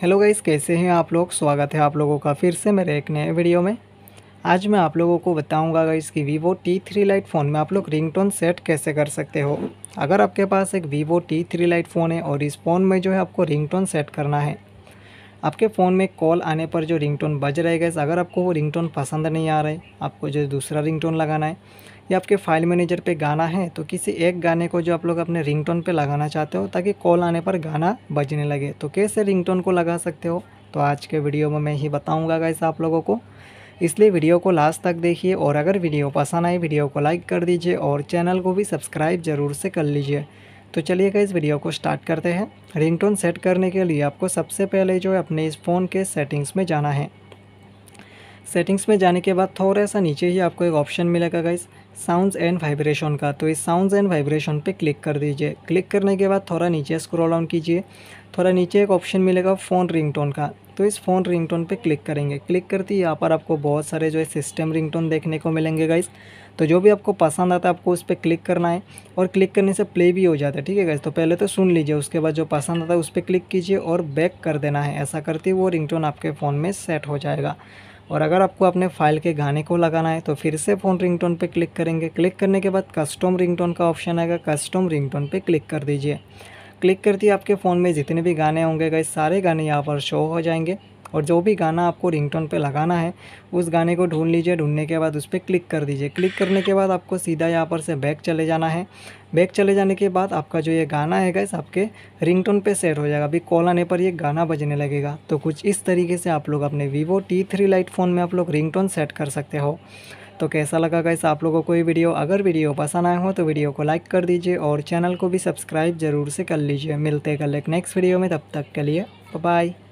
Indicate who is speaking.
Speaker 1: hello guys कैसे हैं आप लोग स्वागत है आप लोगों का फिर से मेरे एक नए वीडियो में आज मैं आप लोगों को बताऊंगा गाइस कि Vivo T three lite phone में आप लोग रिंगटोन सेट कैसे कर सकते हो अगर आपके पास एक Vivo T three lite phone है और इस फ़ोन में जो है आपको रिंगटोन सेट करना है आपके फ़ोन में कॉल आने पर जो रिंगटोन बज रहेगा गैस अगर आपको वो रिंगटोन पसंद नहीं आ रहा है आपको जो दूसरा रिंगटोन लगाना है या आपके फाइल मैनेजर पे गाना है तो किसी एक गाने को जो आप लोग अपने रिंगटोन पे लगाना चाहते हो ताकि कॉल आने पर गाना बजने लगे तो कैसे रिंगटोन को लगा सकते हो तो आज के वीडियो में मैं ही बताऊँगा गैस आप लोगों को इसलिए वीडियो को लास्ट तक देखिए और अगर वीडियो पसंद आए वीडियो को लाइक कर दीजिए और चैनल को भी सब्सक्राइब ज़रूर से कर लीजिए तो चलिएगा इस वीडियो को स्टार्ट करते हैं रिंगटोन सेट करने के लिए आपको सबसे पहले जो है अपने इस फ़ोन के सेटिंग्स में जाना है सेटिंग्स में जाने के बाद थोड़ा सा नीचे ही आपको एक ऑप्शन मिलेगा गाइस साउंड्स एंड वाइब्रेशन का तो इस साउंड्स एंड वाइब्रेशन पे क्लिक कर दीजिए क्लिक करने के बाद थोड़ा नीचे स्क्रॉल ऑन कीजिए थोड़ा नीचे एक ऑप्शन मिलेगा फ़ोन रिंगटोन का तो इस फ़ोन रिंगटोन पे क्लिक करेंगे क्लिक करते ही यहाँ पर आपको बहुत सारे जो है सिस्टम रिंगटोन देखने को मिलेंगे गाइस तो जो भी आपको पसंद आता है आपको उस पर क्लिक करना है और क्लिक करने से प्ले भी हो जाता है ठीक है गैस तो पहले तो सुन लीजिए उसके बाद जो पसंद आता है उस पर क्लिक कीजिए और बैक कर देना है ऐसा करते वो रिंगटोन आपके फ़ोन में सेट हो जाएगा और अगर आपको अपने फाइल के गाने को लगाना है तो फिर से फ़ोन रिंगटोन पे क्लिक करेंगे क्लिक करने के बाद कस्टम रिंगटोन का ऑप्शन आएगा कस्टम रिंगटोन पे क्लिक कर दीजिए क्लिक करती आपके फ़ोन में जितने भी गाने होंगे गए सारे गाने यहाँ पर शो हो जाएंगे और जो भी गाना आपको रिंगटोन पे लगाना है उस गाने को ढूंढ लीजिए ढूंढने के बाद उस पर क्लिक कर दीजिए क्लिक करने के बाद आपको सीधा यहाँ पर से बैक चले जाना है बैक चले जाने के बाद आपका जो ये गाना है गैस आपके रिंगटोन पे सेट हो जाएगा अभी कॉल आने पर ये गाना बजने लगेगा तो कुछ इस तरीके से आप लोग अपने Vivo T three lite phone में आप लोग रिंग सेट कर सकते हो तो कैसा लगा गैस आप लोगों को ये वीडियो अगर वीडियो पसंद आया हो तो वीडियो को लाइक कर दीजिए और चैनल को भी सब्सक्राइब ज़रूर से कर लीजिए मिलते कल एक नेक्स्ट वीडियो में तब तक के लिए बाय